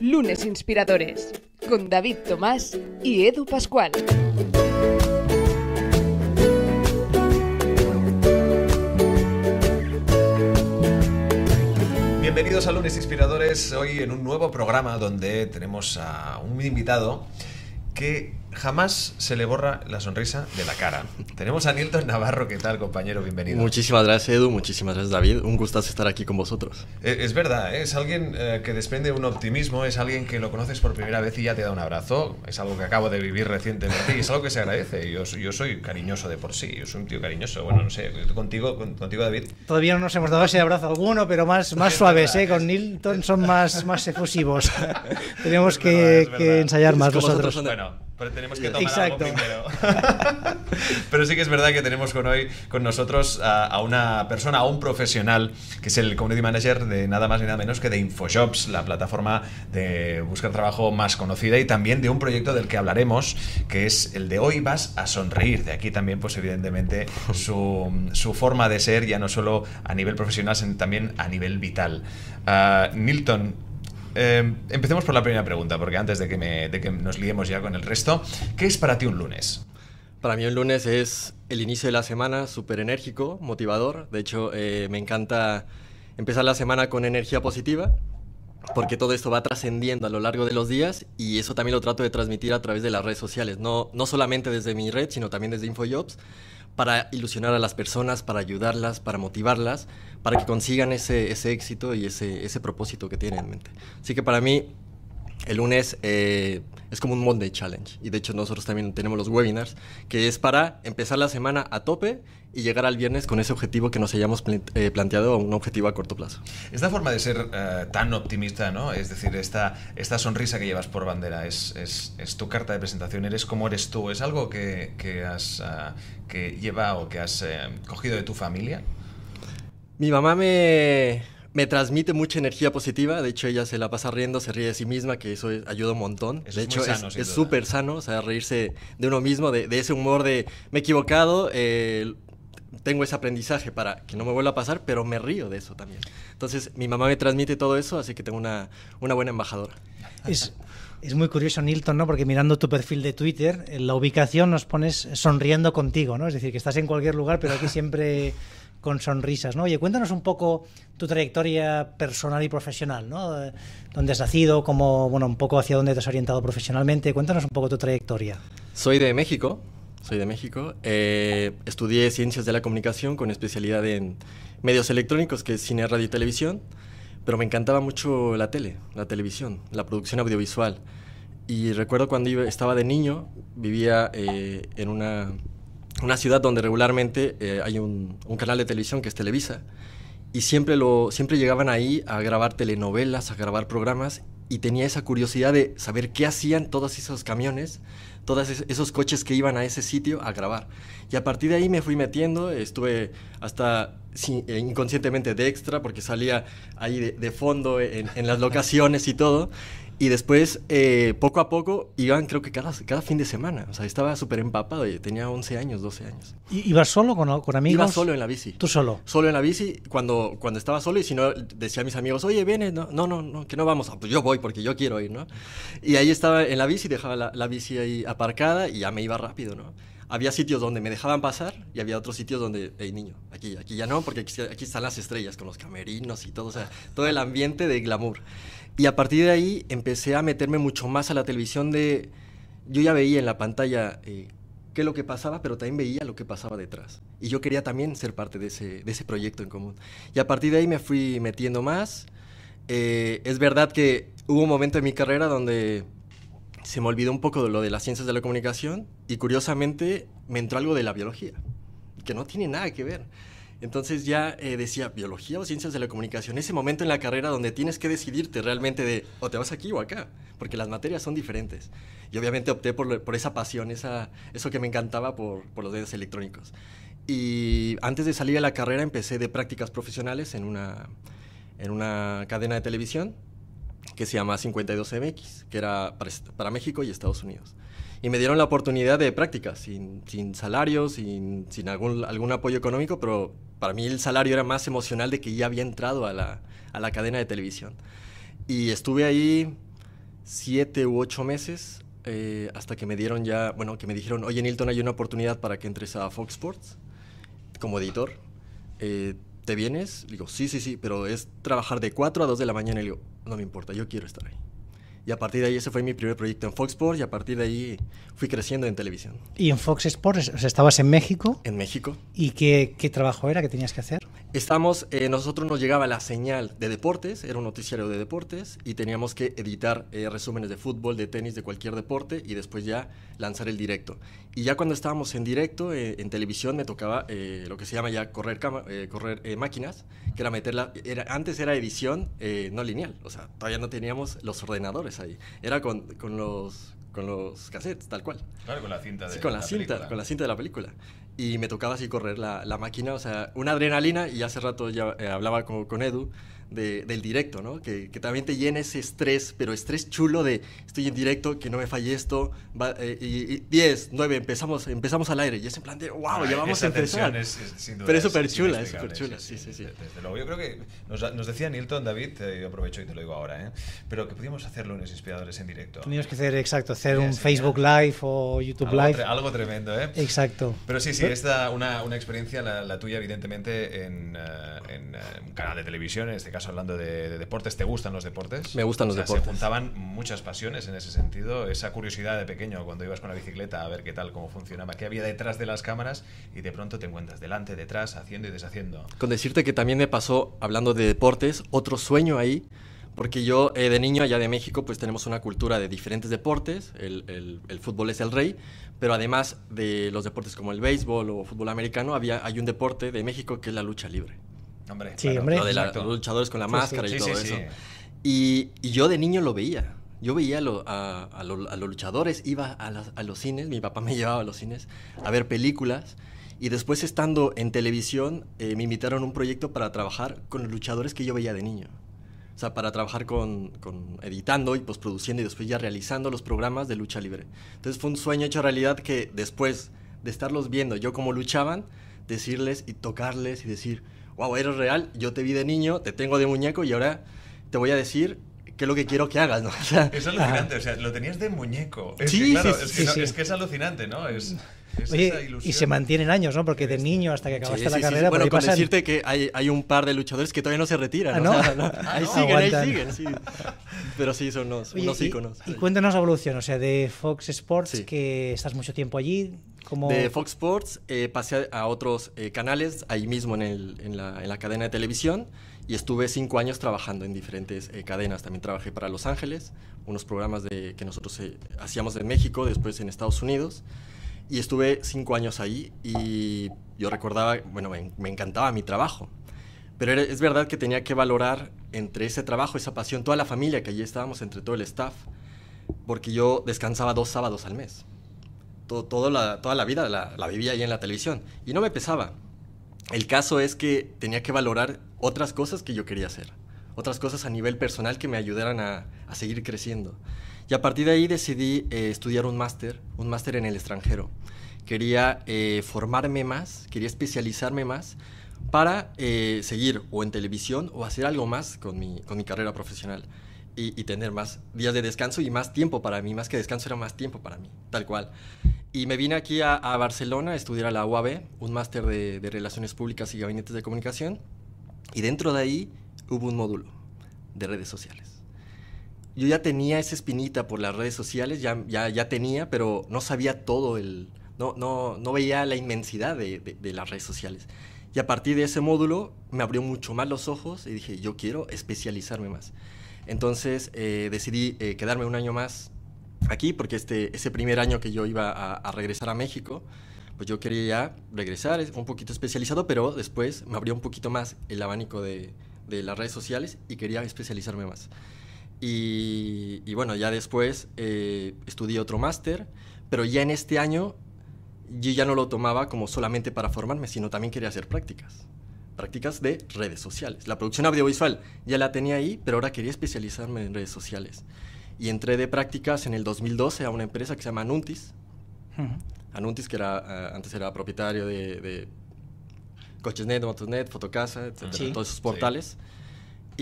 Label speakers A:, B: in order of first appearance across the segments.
A: Lunes Inspiradores con David Tomás y Edu Pascual. Bienvenidos a Lunes Inspiradores, hoy en un nuevo programa donde tenemos a un invitado que jamás se le borra la sonrisa de la cara. Tenemos a Nilton Navarro, ¿qué tal, compañero? Bienvenido.
B: Muchísimas gracias, Edu, muchísimas gracias, David. Un gusto estar aquí con vosotros.
A: Eh, es, verdad, ¿eh? es alguien eh, que desprende un optimismo, es alguien que lo conoces por primera vez y ya te da un abrazo. Es algo que acabo de vivir recientemente y es algo que se agradece. Yo, yo soy cariñoso de por sí, yo soy un tío cariñoso. Bueno, no sé, contigo, contigo David.
C: Todavía no nos hemos dado ese abrazo alguno, pero más, más suaves, ¿eh? Con Nilton son más, más efusivos. Tenemos que, ensayar más nosotros. Bueno,
A: pero tenemos que tomar algo primero. pero sí que es verdad que tenemos con hoy con nosotros a, una persona, a un profesional, que es el community manager de nada más ni nada menos que de Infojobs, la plataforma de buscar trabajo más conocida y también de un proyecto del que hablaremos, que es el de Hoy vas a sonreír. De aquí también, pues evidentemente, su, forma de ser, ya no solo a nivel profesional, sino también a nivel vital. Ah, Nilton, Em, empecemos por la primera pregunta, porque antes de que, nos liemos ya con el resto, ¿qué es para ti un lunes?
B: Para mí un lunes es el inicio de la semana súper enérgico, motivador. De hecho, eh, me encanta empezar la semana con energía positiva, porque todo esto va trascendiendo a lo largo de los días y eso también lo trato de transmitir a través de las redes sociales, no, no solamente desde mi red, sino también desde InfoJobs para ilusionar a las personas, para ayudarlas, para motivarlas, para que consigan ese, éxito y ese, ese propósito que tienen en mente. Así que para mí, el lunes eh, es como un Monday Challenge. Y de hecho nosotros también tenemos los webinars, que es para empezar la semana a tope y llegar al viernes con ese objetivo que nos hayamos eh, planteado, un objetivo a corto plazo. Esta forma de ser eh, tan optimista,
A: ¿no? Es decir, esta, esta sonrisa que llevas por bandera es, tu carta de presentación, eres como eres
B: tú, es algo que, has llevado, eh, que lleva o que has cogido de tu familia. Mi mamá me, me transmite mucha energía positiva. De hecho, ella se la pasa riendo, se ríe de sí misma, que eso ayuda un montón. de hecho, es súper sano, o sea, reírse de uno mismo, de, ese humor de me he equivocado, eh, tengo ese aprendizaje para que no me vuelva a pasar, pero me río de eso también. Entonces, mi mamá me transmite todo eso, así que tengo una, buena embajadora.
C: Es, muy curioso, Nilton, ¿no? Porque mirando tu perfil de Twitter, en la ubicación nos pones sonriendo contigo, ¿no? Es decir, que estás en cualquier lugar, pero aquí siempre con sonrisas, ¿no? Oye, cuéntanos un poco tu trayectoria personal y profesional, ¿no? Eh, ¿Dónde has nacido? Cómo, bueno, un poco hacia dónde te has orientado profesionalmente. Cuéntanos un poco tu trayectoria.
B: Soy de México, soy de México. Eh, estudié Ciencias de la Comunicación con especialidad en medios electrónicos, que es cine, radio y televisión, pero me encantaba mucho la tele, la televisión, la producción audiovisual. Y recuerdo cuando iba, estaba de niño, vivía eh, en una una ciudad donde regularmente eh, hay un, canal de televisión que es Televisa y siempre, lo, siempre llegaban ahí a grabar telenovelas, a grabar programas y tenía esa curiosidad de saber qué hacían todos esos camiones, todos esos coches que iban a ese sitio a grabar. Y a partir de ahí me fui metiendo, estuve hasta eh, inconscientemente de extra porque salía ahí de, fondo en las locaciones y todo. Y después, eh, poco a poco, iban creo que cada, cada fin de semana. O sea, estaba súper empapado. tenía 11 años, 12 años.
C: ¿Ibas solo con, amigos? Iba solo
B: en la bici. ¿Tú solo? Solo en la bici. Cuando, cuando estaba solo y si no, decía a mis amigos, oye, viene. No, no, no, no que no vamos. Ah, pues yo voy porque yo quiero ir, ¿no? Y ahí estaba en la bici, dejaba la, bici ahí aparcada y ya me iba rápido, ¿no? había sitios donde me dejaban pasar y había otros sitios donde, hey niño, aquí, aquí ya no, porque aquí, aquí, están las estrellas con los camerinos y todo, o sea, todo el ambiente de glamour. Y a partir de ahí empecé a meterme mucho más a la televisión de... Yo ya veía en la pantalla eh, qué es lo que pasaba, pero también veía lo que pasaba detrás. Y yo quería también ser parte de ese, proyecto en común. Y a partir de ahí me fui metiendo más. Eh, es verdad que hubo un momento en mi carrera donde se me olvidó un poco de lo de las ciencias de la comunicación y curiosamente me entró algo de la biología, que no tiene nada que ver. Entonces ya eh, decía biología o ciencias de la comunicación, ese momento en la carrera donde tienes que decidirte realmente de o te vas aquí o acá, porque las materias son diferentes. Y obviamente opté por, esa pasión, eso que me encantaba por, los dedos electrónicos. Y antes de salir a la carrera empecé de prácticas profesionales en una, cadena de televisión que se llama 52MX, que era para México y Estados Unidos y me dieron la oportunidad de práctica, sin, sin salario, sin, sin algún, algún apoyo económico, pero para mí el salario era más emocional de que ya había entrado a la, a la cadena de televisión. Y estuve ahí siete u ocho meses eh, hasta que me dieron ya, bueno, que me dijeron, oye Nilton, hay una oportunidad para que entres a Fox Sports como editor. Eh, ¿Te vienes? digo, sí, sí, sí, pero es trabajar de 4 a 2 de la mañana. Y le digo, no me importa, yo quiero estar ahí. Y a partir de ahí ese fue mi primer proyecto en Fox Sports y a partir de ahí fui creciendo en televisión.
C: ¿Y en Fox Sports? O sea, ¿Estabas en México? En México. ¿Y qué, qué trabajo era que tenías que
B: hacer? Estamos, eh, nosotros nos llegaba la señal de deportes, era un noticiario de deportes y teníamos que editar eh, resúmenes de fútbol, de tenis, de cualquier deporte y después ya lanzar el directo. Y ya cuando estábamos en directo, eh, en televisión, me tocaba lo que se llama ya correr, correr máquinas, que era meterla, era, antes era edición no lineal, o sea, todavía no teníamos los ordenadores era con, con los, con los cassettes, tal cual. Claro, con la
A: cinta de con la, cinta, película. con la
B: cinta de la película. Y me tocaba así correr la, la máquina, o sea, una adrenalina, y hace rato ya eh, hablaba con, con Edu, del directo, ¿no? Que, también te llena ese estrés, pero estrés chulo de estoy en directo, que no me falle esto, eh, y 10, 9, empezamos, empezamos al aire, y es en plan de, wow, llevamos ah, vamos a empezar. Es, duda, pero es súper chula, es súper
A: chula, sí, sí, sí. Desde, luego, yo creo que nos, decía Nilton, David, eh, yo aprovecho y te lo digo ahora, ¿eh? pero que pudimos hacer lunes inspiradores en directo. Teníamos que hacer,
C: exacto, hacer un Facebook ¿eh? Live o YouTube Live. algo tremendo, ¿eh? Exacto. Pero sí, sí,
A: esta, una, una experiencia, la, tuya, evidentemente, en, un canal de televisión, en este caso hablando de, deportes, ¿te gustan los deportes? Me gustan los deportes. Se juntaban muchas pasiones en ese sentido, esa curiosidad de pequeño cuando ibas con la bicicleta a ver qué tal, cómo funcionaba, qué había detrás de las cámaras y de pronto te encuentras delante, detrás, haciendo y deshaciendo.
B: Con decirte que también me pasó, hablando de deportes, otro sueño ahí, porque yo eh, de niño allá de México pues tenemos una cultura de diferentes deportes, el, el, fútbol es el rey, pero además de los deportes como el béisbol o fútbol americano, había, hay un deporte de México que es la lucha libre. Hombre, sí, hombre. los luchadores con la máscara y todo eso. Y, yo de niño lo veía. Yo veía a, los luchadores, iba a, los cines, mi papá me llevaba a los cines a ver películas. Y después estando en televisión, eh, me invitaron a un proyecto para trabajar con los luchadores que yo veía de niño. O sea, para trabajar con, editando y produciendo y después ya realizando los programas de lucha libre. Entonces fue un sueño hecho realidad que después de estarlos viendo yo cómo luchaban, decirles y tocarles y decir, wow, eres real, yo te vi de niño, te tengo de muñeco y ahora te voy a decir qué es lo que quiero que hagas, ¿no? es
A: alucinante, o sea, lo tenías de muñeco. Es sí, claro, sí, es, es que es alucinante, ¿no? Es
B: y
C: se mantienen años, ¿no? Porque de niño hasta que acabaste la carrera. bueno, por decirte
B: que hay, un par de luchadores que todavía no se retiran. Ah, ah, ahí, siguen, ahí siguen, Pero sí, son unos, íconos.
C: Y, y, cuéntanos la evolución, o sea, de Fox Sports, que estás mucho tiempo allí. ¿cómo... De
B: Fox Sports eh, pasé a otros eh, canales, ahí mismo en, la, cadena de televisión y estuve cinco años trabajando en diferentes eh, cadenas. También trabajé para Los Ángeles, unos programas de, que nosotros hacíamos en México, después en Estados Unidos. Y estuve cinco años ahí y yo recordaba, bueno, me, encantaba mi trabajo. Pero es verdad que tenía que valorar entre ese trabajo, esa pasión, toda la familia que allí estábamos, entre todo el staff, porque yo descansaba dos sábados al mes. toda la vida la, vivía ahí en la televisión y no me pesaba. El caso es que tenía que valorar otras cosas que yo quería hacer, otras cosas a nivel personal que me ayudaran a seguir creciendo. Y a partir de ahí decidí eh, estudiar un máster, un máster en el extranjero. Quería eh, formarme más, quería especializarme más para eh, seguir o en televisión o hacer algo más con mi, con mi carrera profesional y, tener más días de descanso y más tiempo para mí, más que descanso era más tiempo para mí, tal cual. Y me vine aquí a, Barcelona a estudiar a la UAB, un máster de, de Relaciones Públicas y Gabinetes de Comunicación, y dentro de ahí hubo un módulo de redes sociales yo ya tenía esa espinita por las redes sociales, ya, ya, tenía, pero no sabía todo el... No, veía la inmensidad de, de, las redes sociales. Y a partir de ese módulo me abrió mucho más los ojos y dije, yo quiero especializarme más. Entonces eh, decidí eh, quedarme un año más aquí porque este, ese primer año que yo iba a, regresar a México, pues yo quería ya regresar un poquito especializado, pero después me abrió un poquito más el abanico de, de las redes sociales y quería especializarme más. Y, bueno, ya después eh, estudié otro máster, pero ya en este año yo ya no lo tomaba como solamente para formarme, sino también quería hacer prácticas. Prácticas de redes sociales. La producción audiovisual ya la tenía ahí, pero ahora quería especializarme en redes sociales. Y entré de prácticas en el 2012 a una empresa que se llama Anuntis. Anuntis, que era, eh, antes era propietario de, Cochesnet, Motosnet, Fotocasa, Todos esos portales.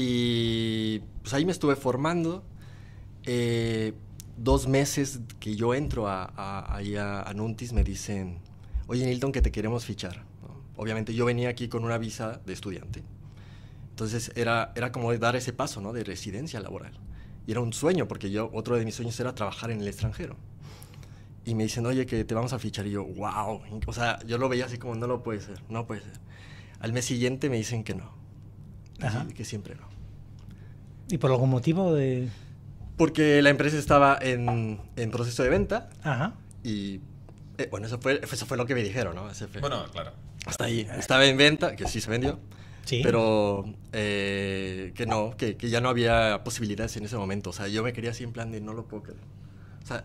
B: Y pues ahí me estuve formando. Eh, dos meses que yo entro a, ahí a, Nuntis me dicen, oye Nilton, que te queremos fichar. Obviamente yo venía aquí con una visa de estudiante. Entonces era, era como dar ese paso ¿no? de residencia laboral. Y era un sueño, porque yo, otro de mis sueños era trabajar en el extranjero. Y me dicen, oye, que te vamos a fichar. Y yo, wow. O sea, yo lo veía así como, no lo puede ser, no puede ser. Al mes siguiente me dicen que no que siempre no.
C: ¿Y por algún motivo de...?
B: Porque la empresa estaba en, en proceso de venta y eh, bueno, eso fue, eso fue lo que me dijeron, ¿no? Bueno, claro. Hasta ahí. Ah. Estaba en venta, que sí se vendió, ¿Sí? pero eh, que no, que, que, ya no había posibilidades en ese momento. O sea, yo me quería así en plan de no lo puedo creer. O sea,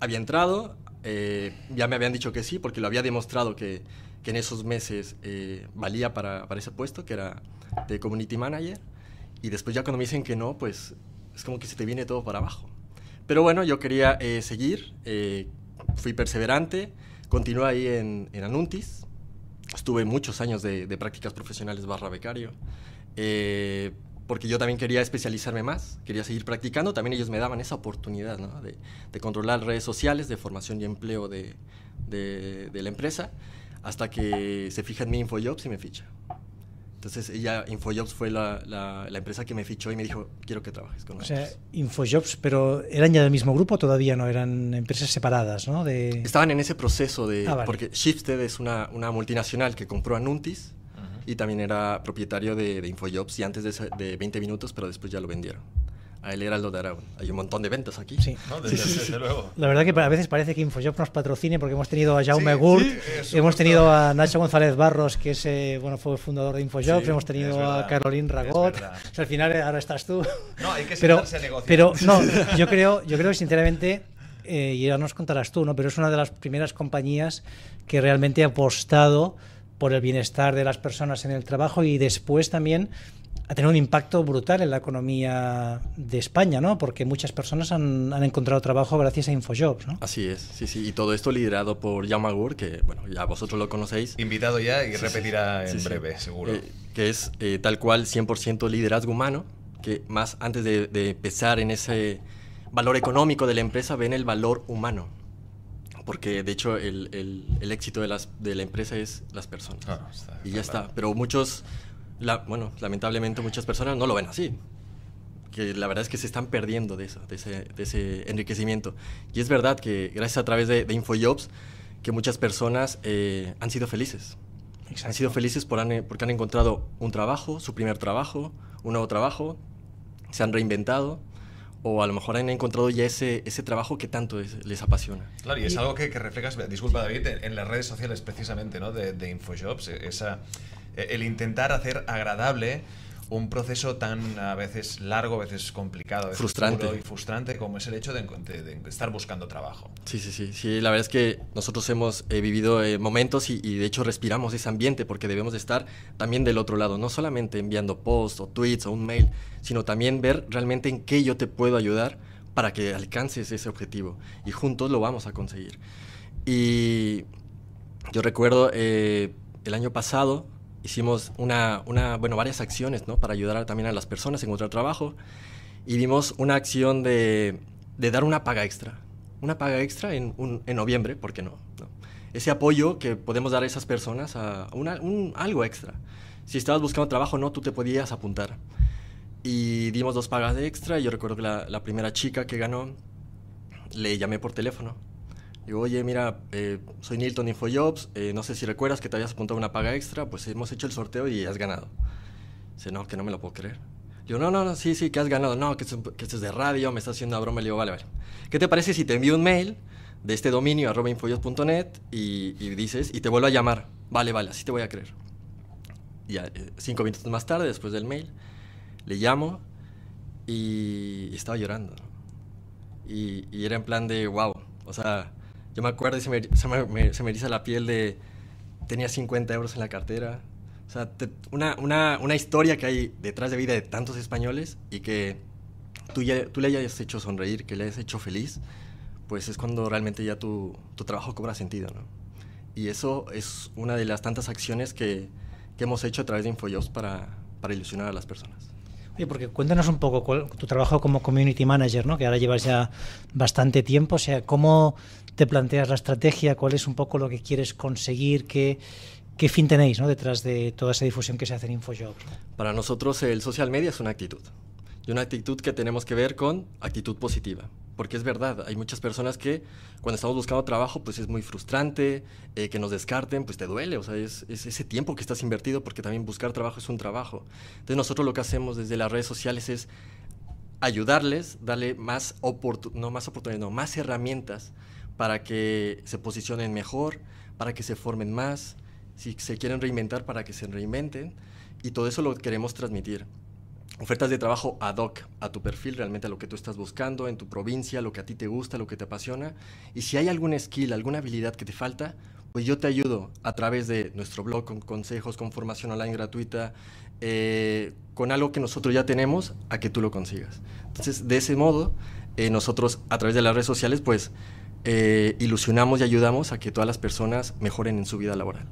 B: había entrado, eh, ya me habían dicho que sí, porque lo había demostrado que, que en esos meses valía para, para, ese puesto, que era de community manager y después ya cuando me dicen que no, pues es como que se te viene todo para abajo. Pero bueno, yo quería eh, seguir, eh, fui perseverante, continué ahí en, Anuntis, estuve muchos años de, prácticas profesionales barra becario, eh, porque yo también quería especializarme más, quería seguir practicando, también ellos me daban esa oportunidad de, controlar redes sociales, de formación y empleo de, de la empresa, hasta que se fija en mi InfoJobs y me ficha. Entonces ella, Infojobs fue la, empresa que me fichó y me dijo, quiero que trabajes con nosotros. O sea,
C: Infojobs, pero ¿eran ya del mismo grupo todavía? ¿No eran empresas separadas? ¿no? Estaban
B: en ese proceso de... Ah, porque Shifted es una, multinacional que compró a Nuntis y también era propietario de, de Infojobs y antes de, de 20 minutos, pero después ya lo vendieron a Heraldo Hay un montón de eventos aquí. Sí, desde, luego.
C: La verdad que a veces parece que Infoshop nos patrocine porque hemos tenido a Jaume Gurt, hemos tenido a Nacho González Barros, que es, eh, bueno, fue fundador de Infoshop, hemos tenido a Caroline Ragot. al final eh, ahora estás tú. No, hay que pero, a negociar. Pero no, yo creo, yo creo que sinceramente eh, y ya nos contarás tú, ¿no? Pero es una de las primeras compañías que realmente ha apostado por el bienestar de las personas en el trabajo y después también a tener un impacto brutal en la economía de España, ¿no? Porque muchas personas han, encontrado trabajo gracias a InfoJobs, ¿no?
B: Así es, sí, sí. Y todo esto liderado por Yamagur, que, bueno, ya vosotros lo conocéis. Invitado ya y repetirá en breve, seguro. Eh, que es eh, tal cual 100% liderazgo humano, que más antes de, empezar en ese valor económico de la empresa, ven el valor humano porque de hecho el, éxito de, las, de, la empresa es las personas. Ah, y ya está. Pero muchos bueno, lamentablemente muchas personas no lo ven así. Que la verdad es que se están perdiendo de eso, de ese, enriquecimiento. Y es verdad que gracias a través de, InfoJobs, que muchas personas eh, han sido felices. Han sido felices por eh, porque han encontrado un trabajo, su primer trabajo, un nuevo trabajo, se han reinventado o a lo mejor han encontrado ya ese, ese trabajo que tanto les apasiona.
A: Claro, y es algo que, reflejas, disculpa David, en, las redes sociales precisamente, ¿no? De, de Infojobs, e, esa, eh, el intentar hacer agradable un proceso tan a veces largo, a veces complicado, frustrante. y frustrante como es el hecho de, estar buscando trabajo.
B: Sí, sí, sí, sí. La verdad es que nosotros hemos eh, vivido eh, momentos y, de hecho respiramos ese ambiente porque debemos de estar también del otro lado, no solamente enviando posts o tweets o un mail, sino también ver realmente en qué yo te puedo ayudar para que alcances ese objetivo y juntos lo vamos a conseguir. Y yo recuerdo el año pasado hicimos una, una, bueno, varias acciones ¿no? para ayudar también a las personas a encontrar trabajo y dimos una acción de, de dar una paga extra, una paga extra en, en noviembre, ¿por qué no? Ese apoyo que podemos dar a esas personas a un, algo extra. Si estabas buscando trabajo no, tú te podías apuntar. Y dimos dos pagas de extra y yo recuerdo que la, la primera chica que ganó le llamé por teléfono Digo, oye, mira, eh, soy Nilton InfoJobs, eh, no sé si recuerdas que te habías apuntado una paga extra, pues hemos hecho el sorteo y has ganado. Dice, no, que no me lo puedo creer. Digo, no, no, no, sí, sí, que has ganado. No, que, que es de radio, me estás haciendo una broma. Le digo, vale, vale. ¿Qué te parece si te envío un mail de este dominio, arroba y, y, dices, y te vuelvo a llamar? Vale, vale, así te voy a creer. Y eh, cinco minutos más tarde, después del mail, le llamo y estaba llorando. Y, y era en plan de, wow, o sea, yo me acuerdo y se me, se me, eriza la piel de... Tenía 50 euros en la cartera. O sea, una, una, una, historia que hay detrás de vida de tantos españoles y que tú, ya, tú le hayas hecho sonreír, que le hayas hecho feliz, pues es cuando realmente ya tu, tu trabajo cobra sentido, ¿no? Y eso es una de las tantas acciones que, que hemos hecho a través de InfoJobs para, para ilusionar a las personas.
C: Oye, porque cuéntanos un poco tu trabajo como community manager, ¿no? Que ahora llevas ya bastante tiempo. O sea, ¿cómo te planteas la estrategia, cuál es un poco lo que quieres conseguir, qué, qué fin tenéis ¿no? detrás de toda esa difusión que se hace en InfoJobs.
B: Para nosotros el social media es una actitud y una actitud que tenemos que ver con actitud positiva. Porque es verdad, hay muchas personas que cuando estamos buscando trabajo, pues es muy frustrante, eh, que nos descarten, pues te duele, o sea, es, ese tiempo que estás invertido, porque también buscar trabajo es un trabajo. Entonces nosotros lo que hacemos desde las redes sociales es ayudarles, darle más, no, más oportunidades, más herramientas para que se posicionen mejor, para que se formen más, si se quieren reinventar, para que se reinventen. Y todo eso lo queremos transmitir. Ofertas de trabajo ad hoc a tu perfil, realmente a lo que tú estás buscando, en tu provincia, lo que a ti te gusta, lo que te apasiona. Y si hay algún skill, alguna habilidad que te falta, pues yo te ayudo a través de nuestro blog con consejos, con formación online gratuita, eh, con algo que nosotros ya tenemos a que tú lo consigas. Entonces, de ese modo, eh, nosotros a través de las redes sociales, pues eh, ilusionamos y ayudamos a que todas las personas mejoren en su vida laboral.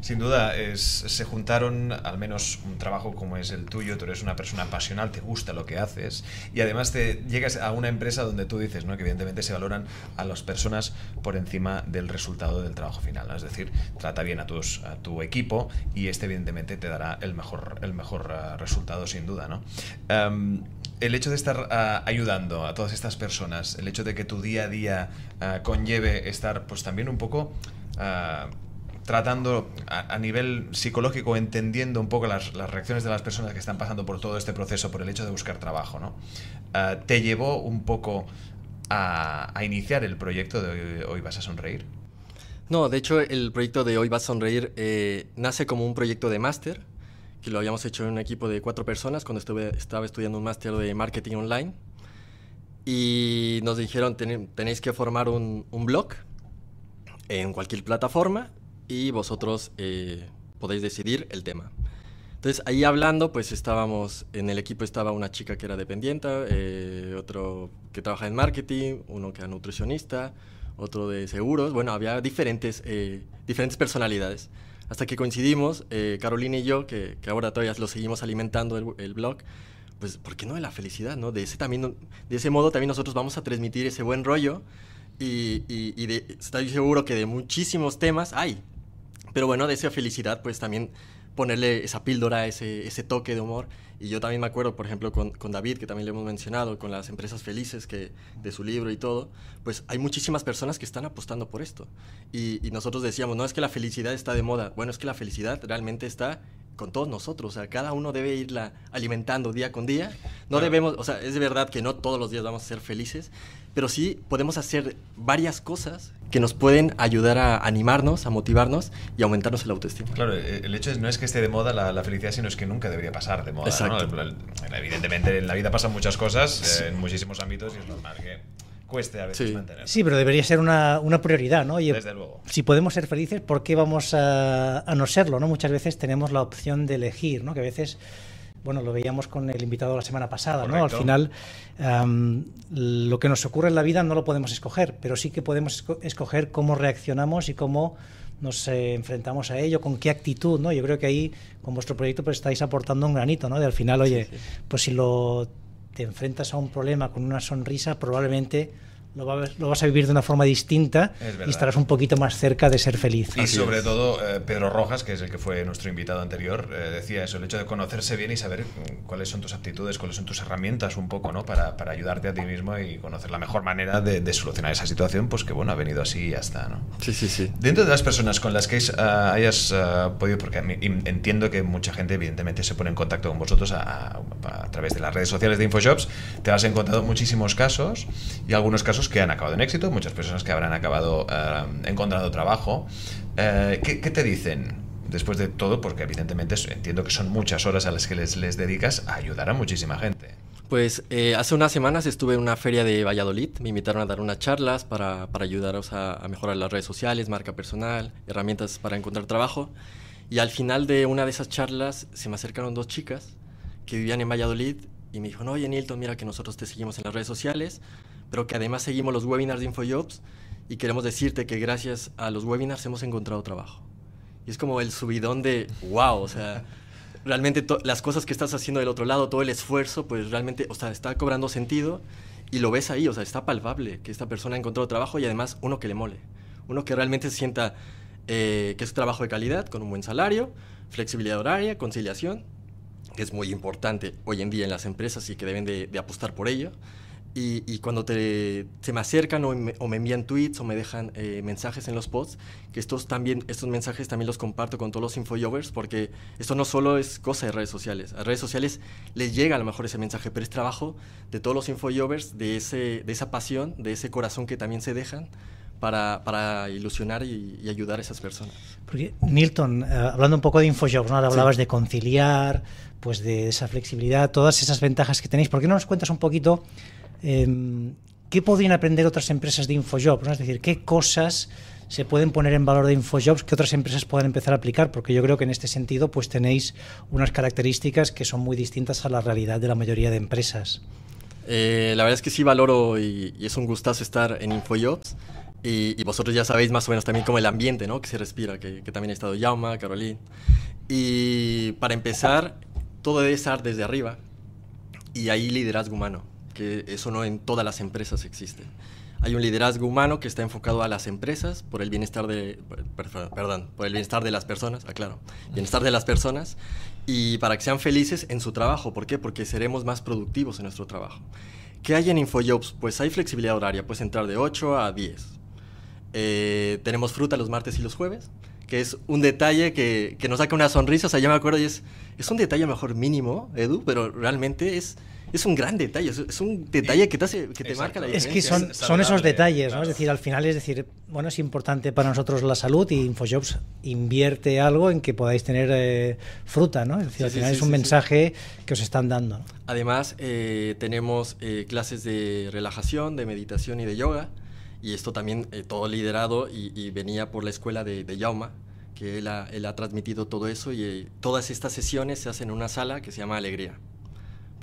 A: Sin duda, se juntaron al menos un trabajo como es el tuyo, tú eres una persona pasional, te gusta lo que haces y además te llegas a una empresa donde tú dices ¿no? que evidentemente se valoran a las personas por encima del resultado del trabajo final, es decir, trata bien a, tus, a tu equipo y este evidentemente te dará el mejor, el mejor ah, resultado sin duda. ¿no? Em, el hecho de estar ah, ayudando a todas estas personas, el hecho de que tu día a día ah, conlleve estar pues también un poco ah, tratando a, nivel psicológico, entendiendo un poco las, reacciones de las personas que están pasando por todo este proceso, por el hecho de buscar trabajo, ¿no? ¿Te llevó un poco a, iniciar el proyecto de hoy, vas a sonreír?
B: No, de hecho el proyecto de Hoy vas a sonreír eh, nace como un proyecto de máster que lo habíamos hecho en un equipo de cuatro personas cuando estaba estudiando un máster de marketing online. Y nos dijeron, tenéis que formar un, blog en cualquier plataforma y vosotros eh, podéis decidir el tema. Entonces ahí hablando, pues estábamos, en el equipo estaba una chica que era dependiente, eh, otro que trabaja en marketing, uno que era nutricionista, otro de seguros, bueno, había diferentes, eh, diferentes personalidades hasta que coincidimos, eh, Carolina y yo, que, que, ahora todavía lo seguimos alimentando el, el, blog, pues, ¿por qué no de la felicidad, no? De ese, también, de ese modo también nosotros vamos a transmitir ese buen rollo y, y, estoy seguro que de muchísimos temas hay. Pero bueno, de esa felicidad, pues también ponerle esa píldora, ese, toque de humor. Y yo también me acuerdo, por ejemplo, con, David, que también le hemos mencionado, con las empresas felices que, de su libro y todo, pues hay muchísimas personas que están apostando por esto. Y, nosotros decíamos, no es que la felicidad está de moda, bueno, es que la felicidad realmente está con todos nosotros, o sea, cada uno debe irla alimentando día con día. No debemos, o sea, es de verdad que no todos los días vamos a ser felices, pero sí podemos hacer varias cosas que nos pueden ayudar a animarnos, a motivarnos y aumentarnos el autoestima.
A: Claro, e, el hecho es, no es que esté de moda la, felicidad, sino es que nunca debería pasar de moda. Evidentemente en la vida pasan muchas cosas, eh, en muchísimos ámbitos, y es normal que cueste a veces
B: sí.
C: Sí, pero debería ser una, prioridad, ¿no? Desde luego. Si podemos ser felices, ¿por qué vamos a, no serlo? ¿no? Muchas veces tenemos la opción de elegir, ¿no? Que a veces bueno, lo veíamos con el invitado la semana pasada, ¿no? Al final, lo que nos ocurre en la vida no lo podemos escoger, pero sí que podemos escoger cómo reaccionamos y cómo nos eh, enfrentamos a ello, con qué actitud, ¿no? Yo creo que ahí, con vuestro proyecto, pues estáis aportando un granito, ¿no? De al final, oye, pues si lo te enfrentas a un problema con una sonrisa, probablemente lo vas, a vivir de una forma distinta y estarás un poquito más cerca de ser feliz. Y sobre todo,
A: eh, Pedro Rojas, que es el que fue nuestro invitado anterior, eh, decía eso, el hecho de conocerse bien y saber mm, cuáles son tus aptitudes, cuáles son tus herramientas un poco, ¿no? Para, ayudarte a ti mismo y conocer la mejor manera de, solucionar esa situación, pues que bueno, ha venido así y ya ¿no? Sí, sí, sí. Dentro de las personas con las que ah, hayas ah, podido, porque entiendo que mucha gente evidentemente se pone en contacto con vosotros a, a través de las redes sociales de Infoshops, te has encontrado muchísimos casos y algunos casos que han acabado en éxito, muchas personas que habrán acabado eh, encontrando trabajo. Eh, ¿qué, te dicen? Después de todo, porque evidentemente entiendo que son muchas horas a las que les, les dedicas a ayudar a muchísima gente.
B: Pues eh, hace unas semanas estuve en una feria de Valladolid, me invitaron a dar unas charlas para, para ayudaros a, a, mejorar las redes sociales, marca personal, herramientas para encontrar trabajo. Y al final de una de esas charlas se me acercaron dos chicas que vivían en Valladolid y me dijeron, oye Nilton, mira que nosotros te seguimos en las redes sociales, pero que además seguimos los webinars de InfoJobs y queremos decirte que gracias a los webinars hemos encontrado trabajo. Y es como el subidón de, wow, o sea, realmente las cosas que estás haciendo del otro lado, todo el esfuerzo, pues realmente, o sea, está cobrando sentido y lo ves ahí, o sea, está palpable que esta persona ha encontrado trabajo y además uno que le mole, uno que realmente sienta eh, que es un trabajo de calidad, con un buen salario, flexibilidad horaria, conciliación, que es muy importante hoy en día en las empresas y que deben de, de apostar por ello. Y, cuando te, se me acercan o me, envían tweets o me dejan eh, mensajes en los posts, que estos, también, estos mensajes también los comparto con todos los infoyovers, porque esto no solo es cosa de redes sociales. A redes sociales les llega a lo mejor ese mensaje, pero es trabajo de todos los infoyovers, de, ese, de esa pasión, de ese corazón que también se dejan para, para, ilusionar y, ayudar a esas personas.
C: Porque, Milton, eh, hablando un poco de InfoJobs, hablabas de conciliar, pues de esa flexibilidad, todas esas ventajas que tenéis. ¿Por qué no nos cuentas un poquito Em, ¿qué podrían aprender otras empresas de InfoJobs? ¿no? Es decir, ¿qué cosas se pueden poner en valor de InfoJobs que otras empresas puedan empezar a aplicar, porque yo creo que en este sentido pues tenéis unas características que son muy distintas a la realidad de la mayoría de empresas.
B: Eh, la verdad es que sí valoro y, es un gustazo estar en InfoJobs y, vosotros ya sabéis más o menos también cómo el ambiente ¿no? que se respira, que, también ha estado Yauma, Caroline. Y para empezar, todo debe estar desde arriba y ahí liderazgo humano que eso no en todas las empresas existe. Hay un liderazgo humano que está enfocado a las empresas por el bienestar de, perdón, por el bienestar de las personas, aclaro, bienestar de las personas y para que sean felices en su trabajo. ¿Por qué? Porque seremos más productivos en nuestro trabajo. ¿Qué hay en InfoJobs? Pues hay flexibilidad horaria, puedes entrar de 8 a 10. Eh, tenemos fruta los martes y los jueves, que es un detalle que, nos saca una sonrisa. O sea, yo me acuerdo y es, es un detalle mejor mínimo, Edu, pero realmente es es un gran detalle, es un detalle que te, marca la diferencia. Es que son, esos
C: detalles, ¿no? Es decir, al final es decir, bueno, es importante para nosotros la salud y InfoJobs invierte algo en que podáis tener eh, fruta, ¿no? Es decir, al final es un mensaje que os están dando.
B: Además, eh, tenemos eh, clases de relajación, de meditación y de yoga, y esto también todo liderado y, venía por la escuela de, de Yauma, que él ha transmitido todo eso y todas estas sesiones se hacen en una sala que se llama Alegría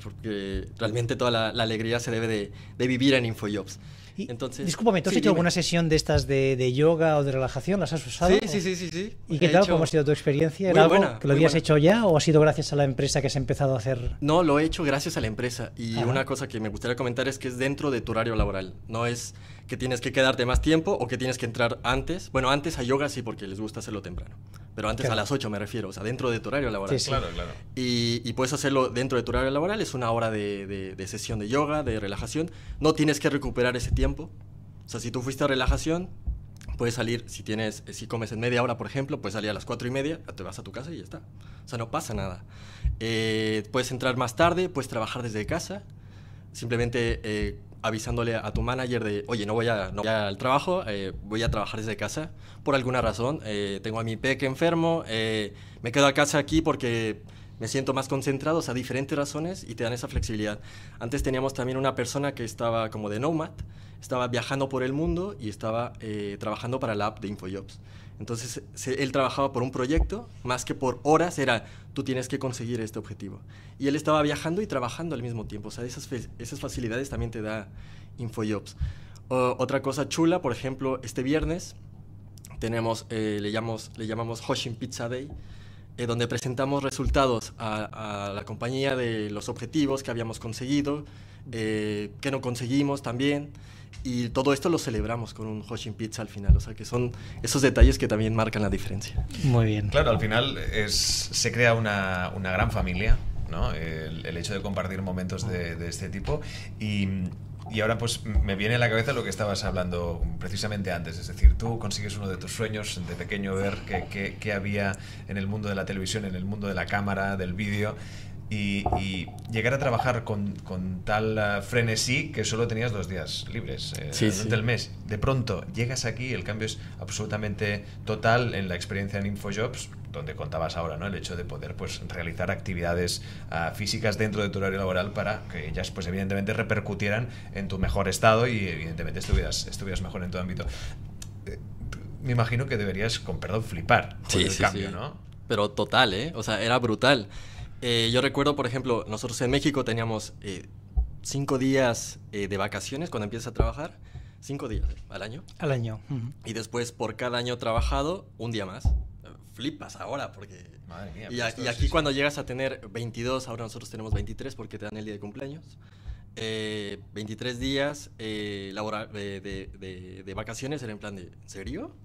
B: porque realmente toda la, alegría se debe de, vivir en InfoJobs. Entonces, Discúlpame, ¿tú has hecho alguna
C: sesión de estas de, yoga o de relajación? ¿Las has usado? Sí, sí, sí. sí, ¿Y qué tal? ¿Cómo ha sido tu experiencia? ¿Era que lo habías hecho ya o ha sido gracias a la empresa que has empezado a hacer?
B: No, lo he hecho gracias a la empresa. Y ah, una cosa que me gustaría comentar es que es dentro de tu horario laboral. No es que tienes que quedarte más tiempo o que tienes que entrar antes. Bueno, antes a yoga sí, porque les gusta hacerlo temprano. Pero antes a las 8 me refiero, o sea, dentro de tu horario laboral. Sí, Claro, claro. Y, puedes hacerlo dentro de tu horario laboral, es una hora de, de, sesión de yoga, de relajación. No tienes que recuperar ese tiempo. O sea, si tú fuiste a relajación, puedes salir, si, tienes, eh, si comes en media hora, por ejemplo, puedes salir a las 4 y media, te vas a tu casa y ya está. O sea, no pasa nada. Eh, puedes entrar más tarde, puedes trabajar desde casa. Simplemente... Eh, avisándole a tu manager de, oye, no voy, a, no al trabajo, eh, voy a trabajar desde casa, por alguna razón, eh, tengo a mi peque enfermo, eh, me quedo a casa aquí porque me siento más concentrado, o sea, diferentes razones y te dan esa flexibilidad. Antes teníamos también una persona que estaba como de nomad, estaba viajando por el mundo y estaba trabajando para la app de InfoJobs. Entonces él trabajaba por un proyecto, más que por horas, era tú tienes que conseguir este objetivo. Y él estaba viajando y trabajando al mismo tiempo. O sea, esas, esas facilidades también te da InfoJobs. otra cosa chula, por ejemplo, este viernes tenemos, eh, le, llamamos, le llamamos Hoshin Pizza Day, eh, donde presentamos resultados a, la compañía de los objetivos que habíamos conseguido, eh, que no conseguimos también. Y todo esto lo celebramos con un Hoshin Pizza al final. O sea, que son esos detalles que también marcan la diferencia. Muy bien. Claro,
A: al final se crea una, gran familia, ¿no? El, hecho de compartir momentos de, este tipo. Y, ahora, pues me viene a la cabeza lo que estabas hablando precisamente antes. Es decir, tú consigues uno de tus sueños de pequeño, ver qué había en el mundo de la televisión, en el mundo de la cámara, del vídeo y, llegar a trabajar con, tal eh, frenesí que solo tenías dos días libres eh, durante el mes. De pronto llegas aquí, el cambio es absolutamente total en la experiencia en InfoJobs donde contabas ahora, ¿no? El hecho de poder pues realizar actividades ah, físicas dentro de tu horario laboral para que ellas pues evidentemente repercutieran en tu mejor estado y evidentemente estuvieras, estuvieras mejor en tu ámbito. Eh, me imagino que deberías, con perdón, flipar el cambio,
B: ¿no? Pero total, ¿eh? O sea, era brutal. Eh, yo recuerdo, por ejemplo, nosotros en México teníamos eh, cinco días eh, de vacaciones cuando empiezas a trabajar. Cinco días al año. Al año. Y después, por cada año trabajado, un día más. Flipas ahora, porque. Y, pues aquí, cuando llegas a tener 22, ahora nosotros tenemos 23 porque te dan el día de cumpleaños. 23 días de, vacaciones era en plan de. ¿En serio?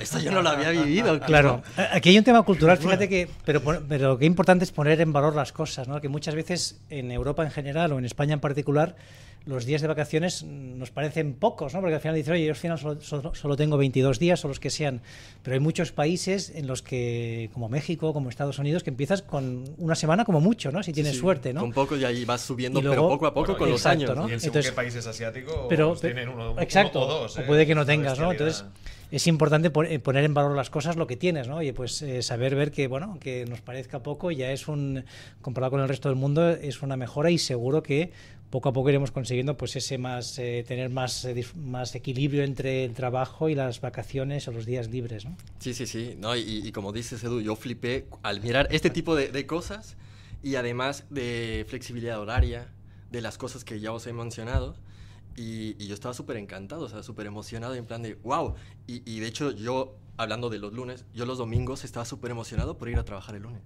B: Esto yo no lo había vivido. Claro, aquí hay un tema cultural, fíjate que,
C: pero, pero qué importante es poner en valor las cosas, ¿no? que muchas veces en Europa en general o en España en particular los días de vacaciones nos parecen pocos, ¿no? Porque al final dices, oye, yo al final solo, tengo 22 días o los que sean. Pero hay muchos países en los que, como México, como Estados Unidos, que empiezas con una semana como mucho, ¿no? Si tienes suerte, ¿no? Con poco
B: y ahí vas subiendo, pero poco a poco con los años. Y en qué países asiáticos pero, pues tienen uno, o dos. O ¿eh? puede que no tengas, Entonces
C: es importante eh, poner en valor las cosas, lo que tienes, ¿no? Y pues eh, saber ver que, bueno, que nos parezca poco ya es un, comparado con el resto del mundo, es una mejora y seguro que poco a poco iremos consiguiendo pues ese más eh, tener más, eh, más equilibrio entre el trabajo y las vacaciones o los días libres
B: sí sí sí no y, como dices Edu yo flipé al mirar este tipo de, cosas y además de flexibilidad horaria de las cosas que ya os he mencionado y, yo estaba súper encantado o sea súper emocionado en plan de wow y de hecho yo hablando de los lunes yo los domingos estaba súper emocionado por ir a trabajar el lunes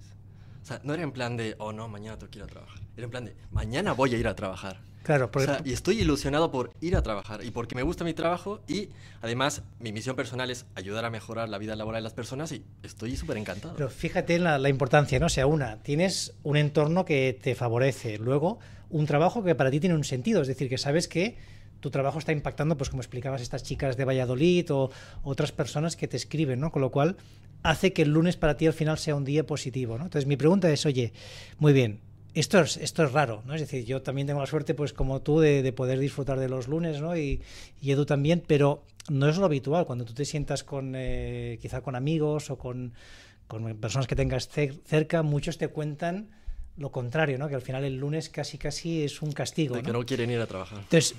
B: o sea, no era en plan de, oh no, mañana tengo que ir a trabajar. Era en plan de, mañana voy a ir a trabajar. Claro, o sea, y estoy ilusionado por ir a trabajar y porque me gusta mi trabajo y además mi misión personal es ayudar a mejorar la vida laboral de las personas y estoy súper encantado.
C: Pero fíjate en la importancia, ¿no? O sea, una, tienes un entorno que te favorece, luego un trabajo que para ti tiene un sentido, es decir, que sabes que tu trabajo está impactando, pues como explicabas, estas chicas de Valladolid o otras personas que te escriben, ¿no? Con lo cual hace que el lunes para ti al final sea un día positivo, ¿no? Entonces mi pregunta es, oye, muy bien, esto es, esto es raro, ¿no? Es decir, yo también tengo la suerte, pues como tú, de, poder disfrutar de los lunes, ¿no? Y, y, Edu también, pero no es lo habitual. Cuando tú te sientas con, eh, quizá con amigos o con, personas que tengas cerca, muchos te cuentan lo contrario, ¿no? Que al final el lunes casi casi es un castigo. De que no quieren ir a trabajar. Entonces,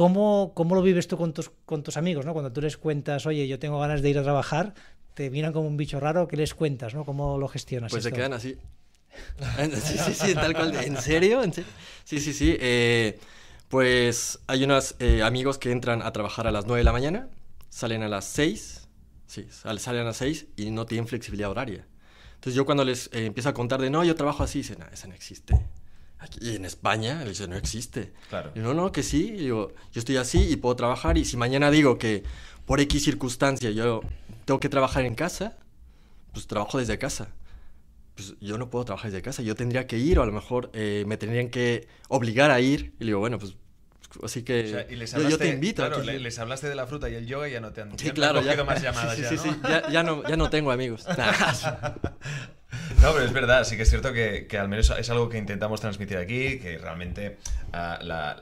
C: ¿Cómo, lo vives tú con tus, con tus amigos? ¿no? Cuando tú les cuentas, oye, yo tengo ganas de ir a trabajar, te miran como un bicho raro, ¿qué les cuentas? ¿no? ¿Cómo lo gestionas? Pues se quedan así.
B: sí, sí, sí, tal cual. ¿En serio? Sí, sí, sí. Eh, pues hay unos eh, amigos que entran a trabajar a las 9 de la mañana, salen a las 6, sí, salen a las 6 y no tienen flexibilidad horaria. Entonces yo cuando les eh, empiezo a contar de, no, yo trabajo así, dicen, no, ah, esa no existe y en España, él dice, no existe. Claro. no, no, que sí. yo estoy así y puedo trabajar. Y si mañana digo que por X circunstancia yo tengo que trabajar en casa, pues trabajo desde casa. Pues yo no puedo trabajar desde casa. Yo tendría que ir o a lo mejor eh, me tendrían que obligar a ir. Y digo, bueno, pues Así que y yo, te invito. Claro, les
A: hablaste de la fruta y el yoga y ya no te han, sí, claro, ya, más llamadas. Sí, sí, ya, ¿no? Ya, no, ya no tengo amigos. No, pero es verdad, sí que es cierto que, al menos es algo que intentamos transmitir aquí, que realmente ah, la,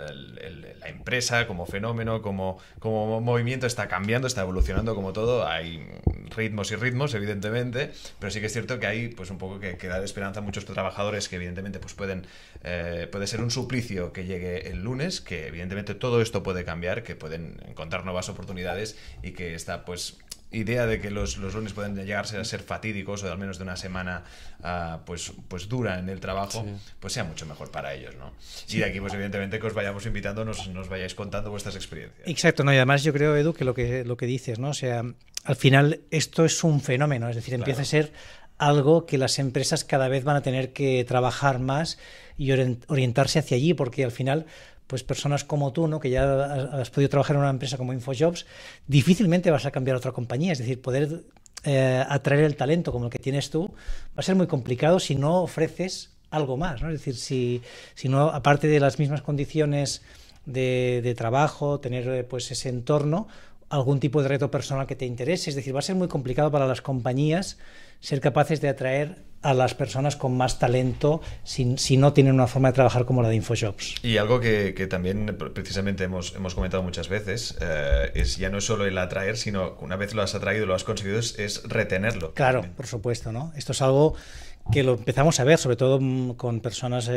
A: empresa como fenómeno, como, como movimiento está cambiando, está evolucionando como todo, hay ritmos y ritmos, evidentemente, pero sí que es cierto que hay pues un poco que, da de esperanza a muchos trabajadores que evidentemente pues pueden, eh, puede ser un suplicio que llegue el lunes, que evidentemente todo esto puede cambiar, que pueden encontrar nuevas oportunidades y que está pues idea de que los, los, lunes pueden llegarse a ser fatídicos o de al menos de una semana ah, pues, pues dura en el trabajo, pues sea mucho mejor para ellos, ¿no? Y de aquí, pues evidentemente que os vayamos invitando, nos, nos vayáis contando vuestras experiencias.
C: Exacto, no, y además yo creo, Edu, que lo que, lo que dices, ¿no? O sea, al final esto es un fenómeno, es decir, empieza a ser algo que las empresas cada vez van a tener que trabajar más y orientarse hacia allí, porque al final pues personas como tú, ¿no? que ya has podido trabajar en una empresa como InfoJobs, difícilmente vas a cambiar a otra compañía. Es decir, poder eh, atraer el talento como el que tienes tú va a ser muy complicado si no ofreces algo más. ¿no? Es decir, si, si no, aparte de las mismas condiciones de, de trabajo, tener eh, pues ese entorno, algún tipo de reto personal que te interese. Es decir, va a ser muy complicado para las compañías ser capaces de atraer a las personas con más talento si, si, no tienen una forma de trabajar como la de InfoShops.
A: Y algo que, también precisamente hemos, comentado muchas veces eh, es ya no es solo el atraer, sino una vez lo has atraído, lo has conseguido, es retenerlo.
C: Claro, por supuesto, ¿no? Esto es algo que lo empezamos a ver, sobre todo mm, con personas,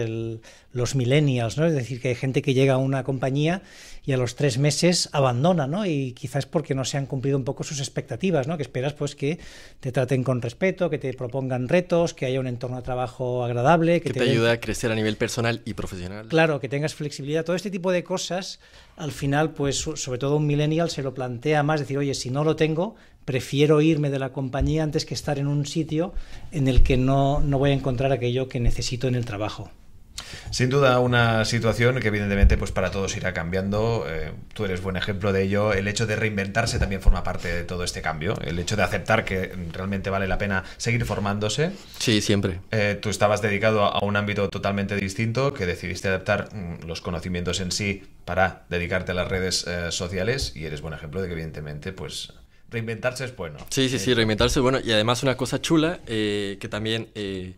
C: los millennials, ¿no? Es decir, que hay gente que llega a una compañía y a los tres meses abandona, ¿no? Y quizás porque no se han cumplido un poco sus expectativas, ¿no? Que esperas, pues, que te traten con respeto, que te propongan retos, que haya un entorno de trabajo agradable. Que, te, te, ayude
B: a crecer a nivel personal y profesional.
C: Claro, que tengas flexibilidad. Todo este tipo de cosas, al final, pues, sobre todo un millennial se lo plantea más, decir, oye, si no lo tengo, prefiero irme de la compañía antes que estar en un sitio en el que no, voy a encontrar aquello que necesito en el trabajo.
A: Sin duda una situación que evidentemente pues para todos irá cambiando. Eh, tú eres buen ejemplo de ello. El hecho de reinventarse también forma parte de todo este cambio. El hecho de aceptar que realmente vale la pena seguir formándose. Sí, siempre. Eh, tú estabas dedicado a un ámbito totalmente distinto, que decidiste adaptar mm, los conocimientos en sí para dedicarte a las redes eh, sociales y eres buen ejemplo de que evidentemente pues reinventarse es bueno.
B: Sí, sí, sí, eh, reinventarse es bueno. Y además una cosa chula, eh, que también eh,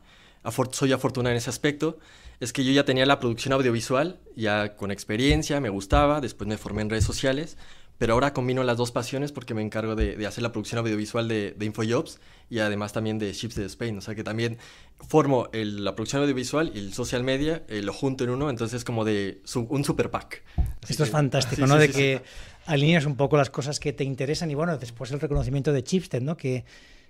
B: soy afortunada en ese aspecto, es que yo ya tenía la producción audiovisual, ya con experiencia, me gustaba, después me formé en redes sociales, pero ahora combino las dos pasiones porque me encargo de, hacer la producción audiovisual de, InfoJobs y además también de Ships de Spain. O sea que también formo la producción audiovisual y el social media, lo junto en uno, entonces como de un super pack.
C: Esto es fantástico, ¿no? de que alineas un poco las cosas que te interesan y bueno, después el reconocimiento de Chipstead, ¿no? Que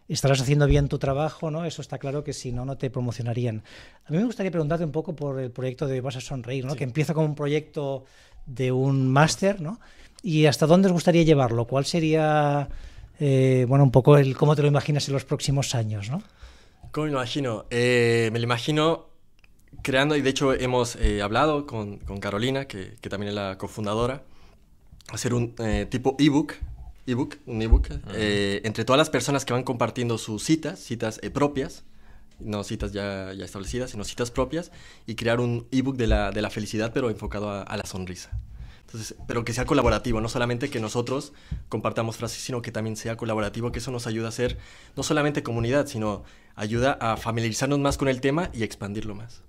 C: estarás haciendo bien tu trabajo, ¿no? Eso está claro que si no, no te promocionarían. A mí me gustaría preguntarte un poco por el proyecto de Vas a Sonreír, ¿no? Que empieza como un proyecto de un máster, ¿no? ¿Y hasta dónde os gustaría llevarlo? ¿Cuál sería, eh, bueno, un poco el cómo te lo imaginas en los próximos años, ¿no?
B: ¿Cómo me imagino? Eh, me lo imagino creando, y de hecho hemos eh, hablado con, Carolina, que, también es la cofundadora, hacer un eh, tipo ebook, ebook, un ebook, eh, entre todas las personas que van compartiendo sus citas, citas propias, no citas ya, ya, establecidas, sino citas propias, y crear un ebook de la, de la felicidad, pero enfocado a, la sonrisa. Entonces, pero que sea colaborativo, no solamente que nosotros compartamos frases, sino que también sea colaborativo, que eso nos ayuda a ser no solamente comunidad, sino ayuda a familiarizarnos más con el tema y expandirlo más.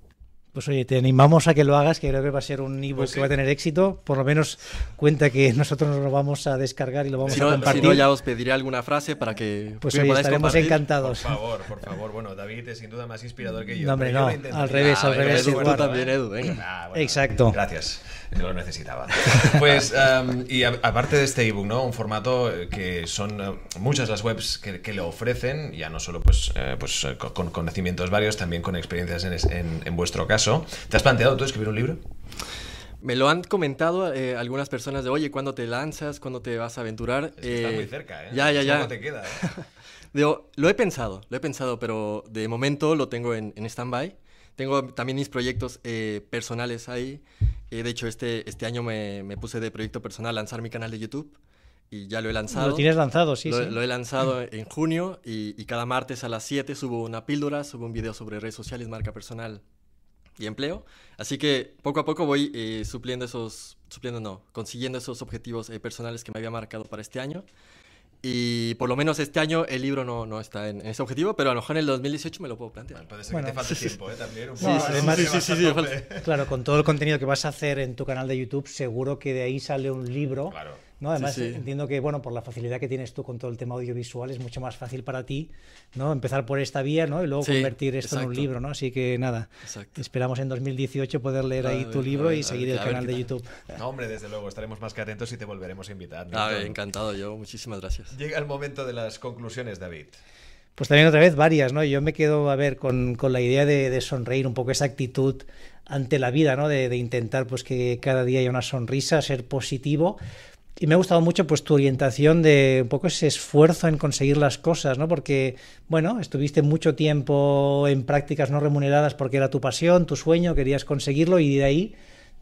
C: Pues oye, te animamos a que lo hagas, que creo que va a ser un ebook pues que va a tener éxito. Por lo menos cuenta que nosotros nos lo vamos a descargar y lo vamos a ver. compartir. Si no, ya os pediré
B: alguna frase para que pues oye, estaremos encantados. Por favor, por favor. Bueno, David es sin duda más inspirador que yo. No, hombre, no. Al revés, al ah, revés. Edu, igual, también, Edu. Ah, ah, exacto.
A: Gracias. lo necesitaba. Pues, y aparte de este ebook, ¿no? Un formato eh, que son eh, muchas las webs que, que lo ofrecen, ya no solo pues, eh, pues con, conocimientos varios, también con experiencias en, en, en vuestro caso. ¿Te has planteado tú escribir un libro?
B: Me lo han comentado eh, algunas personas de, oye, ¿cuándo te lanzas? ¿Cuándo te vas a aventurar? Está muy eh, cerca, ¿eh? Ya, ya, ya. ¿Cómo te queda? ¿eh? Digo, lo he pensado, lo he pensado, pero de momento lo tengo en, en stand-by. Tengo también mis proyectos personales ahí. de hecho, este, este año me, me puse de proyecto personal lanzar mi canal de YouTube y ya lo he lanzado. Lo tienes lanzado, sí. Lo, sí. lo he lanzado en junio y, y, cada martes a las 7 subo una píldora, subo un video sobre redes sociales, marca personal y empleo. Así que poco a poco voy eh, supliendo esos, supliendo no, consiguiendo esos objetivos eh, personales que me había marcado para este año. Y por lo menos este año el libro no, no está en, ese objetivo, pero a lo mejor en el 2018 me lo puedo plantear. puede ser que te tiempo, ¿eh?
C: sí, Claro, con todo el contenido que vas a hacer en tu canal de YouTube, seguro que de ahí sale un libro. Claro Además, entiendo que, bueno, por la facilidad que tienes tú con todo el tema audiovisual, es mucho más fácil para ti, ¿no? Empezar por esta vía, ¿no? Y luego convertir esto en un libro, ¿no? Así que nada, esperamos en 2018 poder leer ahí tu libro y seguir el canal de YouTube.
A: No, hombre, desde luego, estaremos más que atentos y te volveremos a invitar. Ah, encantado yo, muchísimas gracias. Llega el momento de las conclusiones, David.
C: Pues también otra vez varias, ¿no? Yo me quedo, a ver, con, con la idea de, sonreír, un poco esa actitud ante la vida, ¿no? De, de intentar, pues, que cada día haya una sonrisa, ser positivo, y me ha gustado mucho pues tu orientación de un poco ese esfuerzo en conseguir las cosas, ¿no? Porque, bueno, estuviste mucho tiempo en prácticas no remuneradas porque era tu pasión, tu sueño, querías conseguirlo y de ahí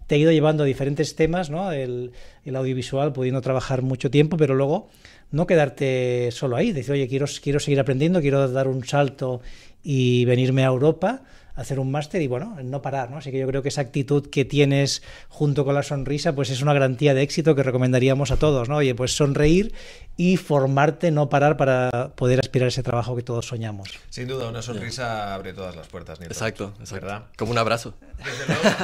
C: te he ido llevando a diferentes temas, ¿no? El, el, audiovisual, pudiendo trabajar mucho tiempo, pero luego no quedarte solo ahí, decir, oye, quiero, quiero seguir aprendiendo, quiero dar un salto y venirme a Europa, hacer un máster y bueno, no parar, ¿no? Así que yo creo que esa actitud que tienes junto con la sonrisa, pues es una garantía de éxito que recomendaríamos a todos, ¿no? Oye, pues sonreír y formarte, no parar para poder aspirar a ese trabajo que todos soñamos.
A: Sin duda, una sonrisa abre todas las puertas, Nilton. Exacto, es ¿verdad? Como un abrazo.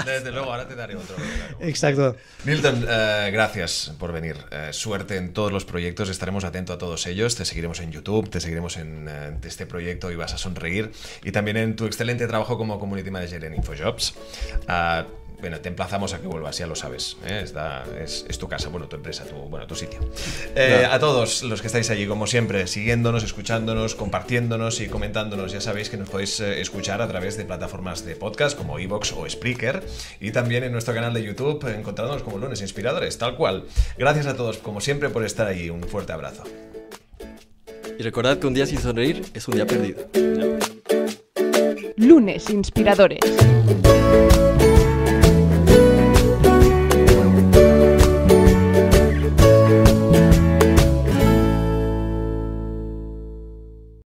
A: Desde luego, ahora te daré otro. Exacto. Nilton, eh, gracias por venir. Eh, suerte en todos los proyectos, estaremos atentos a todos ellos, te seguiremos en YouTube, te seguiremos eh, en, este proyecto y vas a sonreír. Y también en tu excelente trabajo con como Community Manager en InfoJobs. Ah, bueno, te emplazamos a que vuelvas, ya lo sabes. ¿eh? es, tu casa, bueno, tu empresa, tu, bueno, tu sitio. Eh, a todos los que estáis allí, como siempre, siguiéndonos, escuchándonos, compartiéndonos y comentándonos, ya sabéis que nos podéis eh, escuchar a través de plataformas de podcast como Evox o Spreaker y también en nuestro canal de YouTube encontrándonos como lunes inspiradores, tal cual. Gracias a todos, como siempre, por estar ahí, Un fuerte abrazo.
B: Y recordad que un día sin sonreír es un día perdido.
A: Lunes Inspiradores.